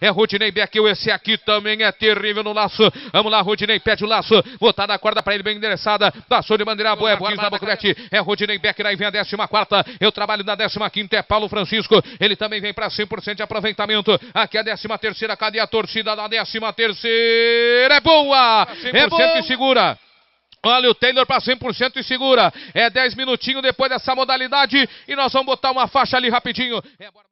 É Rodinei Beckeu, esse aqui também é terrível no laço. Vamos lá, Rodney, pede o laço. Botada a corda para ele, bem endereçada. Passou de bandeira boa, é Boquins na Boclete. É Rodney Beck, daí vem a décima quarta. Eu trabalho na décima quinta, é Paulo Francisco. Ele também vem para 100% de aproveitamento. Aqui é a décima terceira, cadê a torcida da décima terceira? É boa! É boa! que segura. Olha o Taylor para 100% e segura. É 10 minutinhos depois dessa modalidade e nós vamos botar uma faixa ali rapidinho. É, bora...